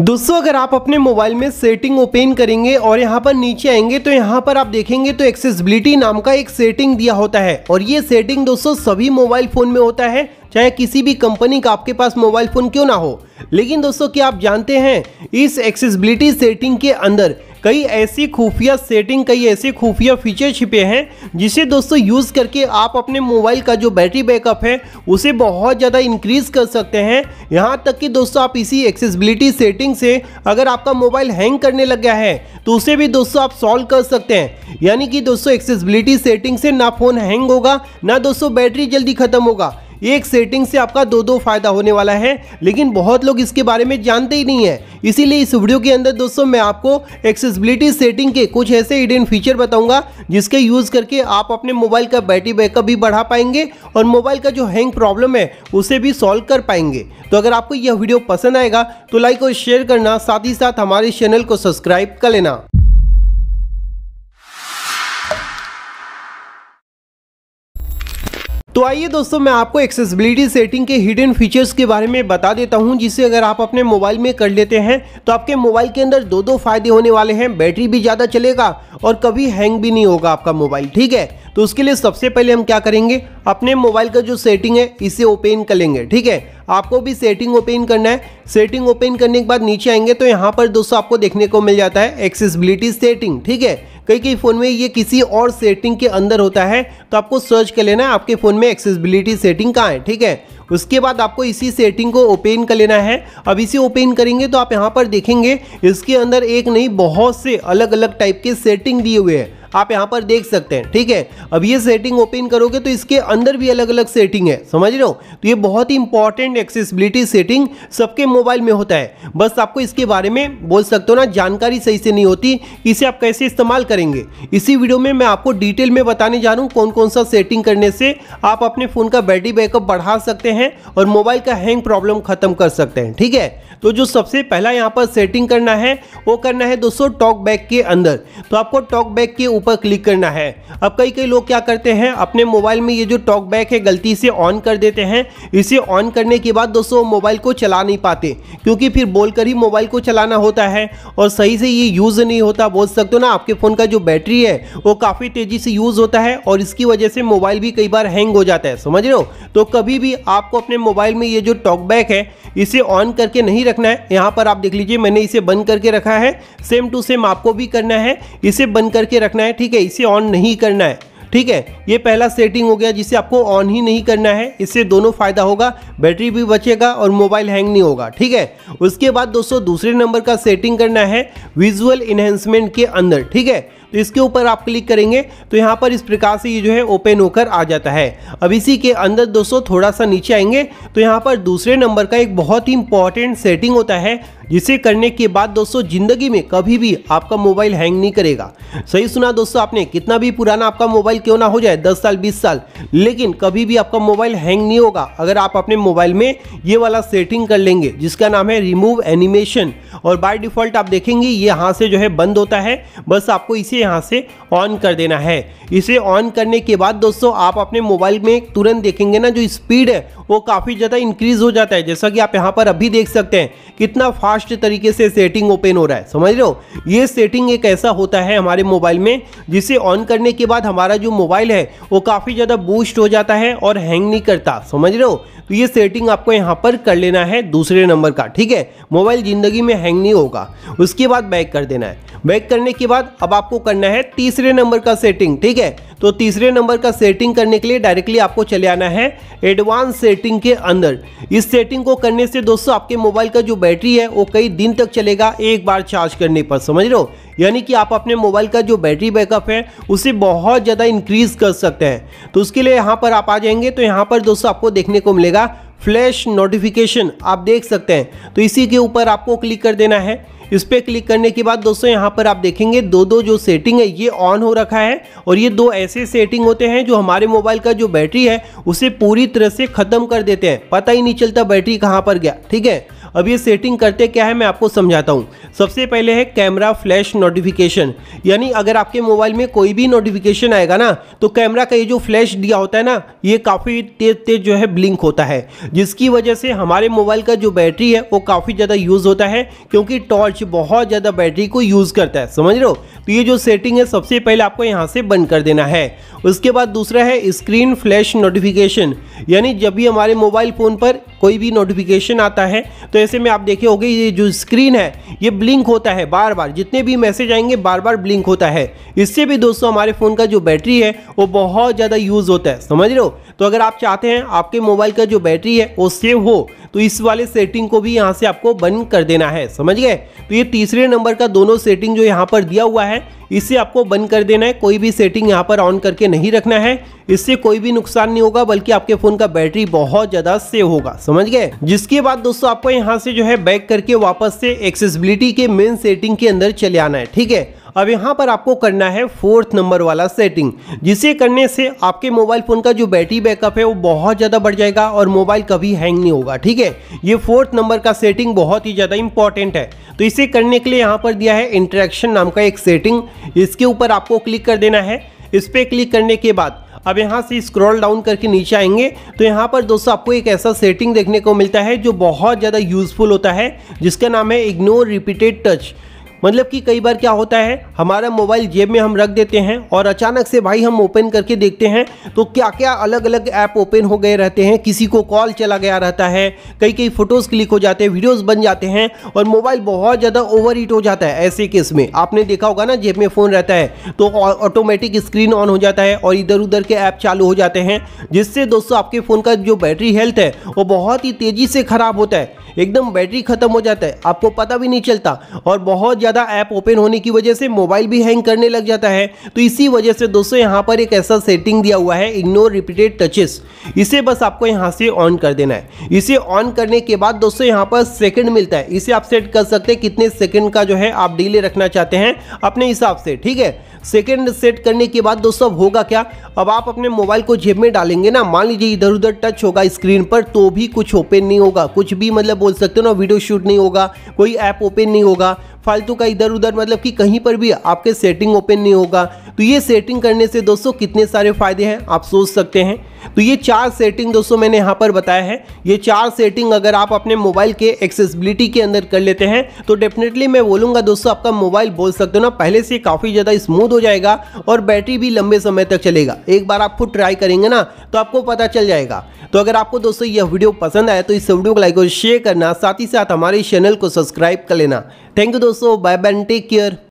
दोस्तों अगर आप अपने मोबाइल में सेटिंग ओपन करेंगे और यहाँ पर नीचे आएंगे तो यहाँ पर आप देखेंगे तो एक्सेसिबिलिटी नाम का एक सेटिंग दिया होता है और ये सेटिंग दोस्तों सभी मोबाइल फोन में होता है चाहे किसी भी कंपनी का आपके पास मोबाइल फोन क्यों ना हो लेकिन दोस्तों क्या आप जानते हैं इस एक्सेसिबिलिटी सेटिंग के अंदर कई ऐसी खुफिया सेटिंग कई ऐसे खुफिया फीचर छिपे हैं जिसे दोस्तों यूज़ करके आप अपने मोबाइल का जो बैटरी बैकअप है उसे बहुत ज़्यादा इंक्रीज़ कर सकते हैं यहाँ तक कि दोस्तों आप इसी एक्सेसबिलिटी सेटिंग से अगर आपका मोबाइल हैंग करने लग गया है तो उसे भी दोस्तों आप सॉल्व कर सकते हैं यानी कि दोस्तों एक्सेसबिलिटी सेटिंग से ना फ़ोन हैंग होगा ना दोस्तों बैटरी जल्दी ख़त्म होगा एक सेटिंग से आपका दो दो फायदा होने वाला है लेकिन बहुत लोग इसके बारे में जानते ही नहीं है इसीलिए इस वीडियो के अंदर दोस्तों मैं आपको एक्सेसिबिलिटी सेटिंग के कुछ ऐसे हिडन फीचर बताऊंगा जिसके यूज़ करके आप अपने मोबाइल का बैटरी बैकअप भी बढ़ा पाएंगे और मोबाइल का जो हैंग प्रॉब्लम है उसे भी सॉल्व कर पाएंगे तो अगर आपको यह वीडियो पसंद आएगा तो लाइक और शेयर करना साथ ही साथ हमारे चैनल को सब्सक्राइब कर लेना तो आइए दोस्तों मैं आपको एक्सेसिबिलिटी सेटिंग के हिडन फीचर्स के बारे में बता देता हूं जिसे अगर आप अपने मोबाइल में कर लेते हैं तो आपके मोबाइल के अंदर दो दो फायदे होने वाले हैं बैटरी भी ज़्यादा चलेगा और कभी हैंग भी नहीं होगा आपका मोबाइल ठीक है तो उसके लिए सबसे पहले हम क्या करेंगे अपने मोबाइल का जो सेटिंग है इसे ओपन कर लेंगे ठीक है आपको भी सेटिंग ओपन करना है सेटिंग ओपन करने के बाद नीचे आएंगे तो यहाँ पर दोस्तों आपको देखने को मिल जाता है एक्सेसिबिलिटी सेटिंग ठीक है कई कई फ़ोन में ये किसी और सेटिंग के अंदर होता है तो आपको सर्च कर लेना है आपके फ़ोन में एक्सेसिबिलिटी सेटिंग कहाँ है ठीक है उसके बाद आपको इसी सेटिंग को ओपन कर लेना है अब इसे ओपन करेंगे तो आप यहाँ पर देखेंगे इसके अंदर एक नहीं बहुत से अलग अलग टाइप के सेटिंग दिए हुए हैं आप यहाँ पर देख सकते हैं ठीक है अब ये सेटिंग ओपन करोगे तो इसके अंदर भी अलग अलग सेटिंग है समझ रहे हो तो ये बहुत ही इंपॉर्टेंट एक्सेसिबिलिटी सेटिंग सबके मोबाइल में होता है बस आपको इसके बारे में बोल सकते हो ना जानकारी सही से नहीं होती इसे आप कैसे इस्तेमाल करेंगे इसी वीडियो में मैं आपको डिटेल में बताने जा रहा हूँ कौन कौन सा सेटिंग करने से आप अपने फ़ोन का बैटरी बैकअप बढ़ा सकते हैं और मोबाइल का हैंग प्रॉब्लम खत्म कर सकते हैं ठीक है तो जो सबसे पहला यहाँ पर सेटिंग करना है वो करना है दोस्तों टॉक बैग के अंदर तो आपको टॉक बैग के ऊपर क्लिक करना है अब कई कई लोग क्या करते हैं अपने मोबाइल में ये जो टॉक बैक है गलती से ऑन कर देते हैं इसे ऑन करने के बाद दोस्तों मोबाइल को चला नहीं पाते क्योंकि फिर बोलकर ही मोबाइल को चलाना होता है और सही से ये यूज़ नहीं होता बोल सकते हो ना आपके फ़ोन का जो बैटरी है वो काफ़ी तेज़ी से यूज़ होता है और इसकी वजह से मोबाइल भी कई बार हैंग हो जाता है समझ रहे हो तो कभी भी आपको अपने मोबाइल में ये जो टॉक बैक है इसे ऑन करके नहीं रखना है यहाँ पर आप देख लीजिए मैंने इसे बंद करके रखा है सेम टू सेम आपको भी करना है इसे बंद करके रखना है है ठीक है इसे ऑन नहीं करना है ठीक है ये पहला सेटिंग हो गया जिसे आपको ऑन ही नहीं करना है इससे दोनों फायदा होगा बैटरी भी बचेगा और मोबाइल हैंग नहीं होगा ठीक है उसके बाद दोस्तों दूसरे नंबर का सेटिंग करना है विजुअल इन्हेंसमेंट के अंदर ठीक है तो इसके ऊपर आप क्लिक करेंगे तो यहाँ पर इस प्रकार से ये जो है ओपन होकर आ जाता है अब इसी के अंदर दोस्तों थोड़ा सा नीचे आएंगे तो यहाँ पर दूसरे नंबर का एक बहुत ही इंपॉर्टेंट सेटिंग होता है जिसे करने के बाद दोस्तों जिंदगी में कभी भी आपका मोबाइल हैंग नहीं करेगा सही सुना दोस्तों आपने कितना भी पुराना आपका मोबाइल क्यों ना हो जाए दस साल बीस साल लेकिन कभी भी आपका मोबाइल हैंग नहीं होगा अगर आप अपने मोबाइल में ये वाला सेटिंग कर लेंगे जिसका नाम है रिमूव एनिमेशन और बाय डिफॉल्ट आप देखेंगे ये यहाँ से जो है बंद होता है बस आपको इसे यहाँ से ऑन कर देना है इसे ऑन करने के बाद दोस्तों आप अपने मोबाइल में तुरंत देखेंगे ना जो स्पीड है वो काफ़ी ज़्यादा इंक्रीज हो जाता है जैसा कि आप यहाँ पर अभी देख सकते हैं कितना फास्ट फास्ट तरीके से सेटिंग ओपन हो रहा है समझ रहे हो ये सेटिंग एक ऐसा होता है हमारे मोबाइल में जिसे ऑन करने के बाद हमारा जो मोबाइल है वो काफ़ी ज़्यादा बूस्ट हो जाता है और हैंग नहीं करता समझ रहे हो तो ये सेटिंग आपको यहाँ पर कर लेना है दूसरे नंबर का ठीक है मोबाइल ज़िंदगी में हैंग नहीं होगा उसके बाद बैक कर देना है बैक करने के बाद अब आपको करना है तीसरे नंबर का सेटिंग ठीक है तो तीसरे नंबर का सेटिंग करने के लिए डायरेक्टली आपको चले आना है एडवांस सेटिंग के अंदर इस सेटिंग को करने से दोस्तों आपके मोबाइल का जो बैटरी है वो कई दिन तक चलेगा एक बार चार्ज करने पर समझ लो यानी कि आप अपने मोबाइल का जो बैटरी बैकअप है उसे बहुत ज़्यादा इंक्रीज़ कर सकते हैं तो उसके लिए यहाँ पर आप आ जाएंगे तो यहाँ पर दोस्तों आपको देखने को मिलेगा फ्लैश नोटिफिकेशन आप देख सकते हैं तो इसी के ऊपर आपको क्लिक कर देना है इस पर क्लिक करने के बाद दोस्तों यहाँ पर आप देखेंगे दो दो जो सेटिंग है ये ऑन हो रखा है और ये दो ऐसे सेटिंग होते हैं जो हमारे मोबाइल का जो बैटरी है उसे पूरी तरह से ख़त्म कर देते हैं पता ही नहीं चलता बैटरी कहाँ पर गया ठीक है अब ये सेटिंग करते क्या है मैं आपको समझाता हूँ सबसे पहले है कैमरा फ्लैश नोटिफिकेशन यानी अगर आपके मोबाइल में कोई भी नोटिफिकेशन आएगा ना तो कैमरा का ये जो फ्लैश दिया होता है ना ये काफ़ी तेज़ तेज़ जो है ब्लिंक होता है जिसकी वजह से हमारे मोबाइल का जो बैटरी है वो काफ़ी ज़्यादा यूज़ होता है क्योंकि टॉर्च बहुत ज़्यादा बैटरी को यूज़ करता है समझ रहे हो तो ये जो सेटिंग है सबसे पहले आपको यहाँ से बंद कर देना है उसके बाद दूसरा है स्क्रीन फ्लैश नोटिफिकेशन यानी जब भी हमारे मोबाइल फ़ोन पर कोई भी नोटिफिकेशन आता है तो ऐसे में आप देखे होगे ये जो स्क्रीन है ये ब्लिंक होता है बार बार जितने भी मैसेज आएंगे बार बार ब्लिंक होता है इससे भी दोस्तों हमारे फ़ोन का जो बैटरी है वो बहुत ज़्यादा यूज़ होता है समझ रहे हो तो अगर आप चाहते हैं आपके मोबाइल का जो बैटरी है वो सेव हो तो इस वाले सेटिंग को भी यहाँ से आपको बंद कर देना है समझ गए तो ये तीसरे नंबर का दोनों सेटिंग जो यहाँ पर दिया हुआ है इसे आपको बंद कर देना है कोई भी सेटिंग यहाँ पर ऑन करके नहीं रखना है इससे कोई भी नुकसान नहीं होगा बल्कि आपके फ़ोन का बैटरी बहुत ज़्यादा सेव होगा समझ गए जिसके बाद दोस्तों आपको यहाँ से जो है बैक करके वापस से एक्सेसिबिलिटी के मेन सेटिंग के अंदर चले आना है ठीक है अब यहाँ पर आपको करना है फोर्थ नंबर वाला सेटिंग जिसे करने से आपके मोबाइल फ़ोन का जो बैटरी बैकअप है वो बहुत ज़्यादा बढ़ जाएगा और मोबाइल कभी हैंग नहीं होगा ठीक है ये फोर्थ नंबर का सेटिंग बहुत ही ज़्यादा इंपॉर्टेंट है तो इसे करने के लिए यहाँ पर दिया है इंट्रैक्शन नाम का एक सेटिंग इसके ऊपर आपको क्लिक कर देना है इस पर क्लिक करने के बाद अब यहाँ से स्क्रॉल डाउन करके नीचे आएंगे तो यहाँ पर दोस्तों आपको एक ऐसा सेटिंग देखने को मिलता है जो बहुत ज़्यादा यूजफुल होता है जिसका नाम है इग्नोर रिपीटेड टच मतलब कि कई बार क्या होता है हमारा मोबाइल जेब में हम रख देते हैं और अचानक से भाई हम ओपन करके देखते हैं तो क्या क्या अलग अलग ऐप ओपन हो गए रहते हैं किसी को कॉल चला गया रहता है कई कई फ़ोटोज़ क्लिक हो जाते हैं वीडियोज़ बन जाते हैं और मोबाइल बहुत ज़्यादा ओवर हीट हो जाता है ऐसे केस में आपने देखा होगा ना जेब में फ़ोन रहता है तो ऑटोमेटिक स्क्रीन ऑन हो जाता है और इधर उधर के ऐप चालू हो जाते हैं जिससे दोस्तों आपके फ़ोन का जो बैटरी हेल्थ है वो बहुत ही तेज़ी से ख़राब होता है एकदम बैटरी ख़त्म हो जाता है आपको पता भी नहीं चलता और बहुत ज़्यादा ऐप ओपन होने की वजह से मोबाइल भी हैंग करने लग जाता है तो इसी वजह से दोस्तों यहाँ पर एक ऐसा सेटिंग दिया हुआ है इग्नोर रिपीटेड टचेस इसे बस आपको यहाँ से ऑन कर देना है इसे ऑन करने के बाद दोस्तों यहाँ पर सेकेंड मिलता है इसे आप सेट कर सकते हैं कितने सेकेंड का जो है आप डिले रखना चाहते हैं अपने हिसाब से ठीक है सेकेंड सेट करने के बाद दोस्तों अब होगा क्या अब आप अपने मोबाइल को जेब में डालेंगे ना मान लीजिए इधर उधर टच होगा स्क्रीन पर तो भी कुछ ओपन नहीं होगा कुछ भी मतलब बोल सकते हो ना वीडियो शूट नहीं होगा कोई ऐप ओपन नहीं होगा फालतू का इधर उधर मतलब कि कहीं पर भी आपके सेटिंग ओपन नहीं होगा तो ये सेटिंग करने से दोस्तों कितने सारे फ़ायदे हैं आप सोच सकते हैं तो ये चार सेटिंग दोस्तों मैंने यहाँ पर बताया है ये चार सेटिंग अगर आप अपने मोबाइल के एक्सेसिबिलिटी के अंदर कर लेते हैं तो डेफिनेटली मैं बोलूँगा दोस्तों आपका मोबाइल बोल सकते हो ना पहले से काफ़ी ज़्यादा स्मूथ हो जाएगा और बैटरी भी लंबे समय तक चलेगा एक बार आप खुद ट्राई करेंगे ना तो आपको पता चल जाएगा तो अगर आपको दोस्तों यह वीडियो पसंद आए तो इस वीडियो को लाइक और शेयर करना साथ ही साथ हमारे चैनल को सब्सक्राइब कर लेना थैंक यू दोस्तों बाय बाय टेक केयर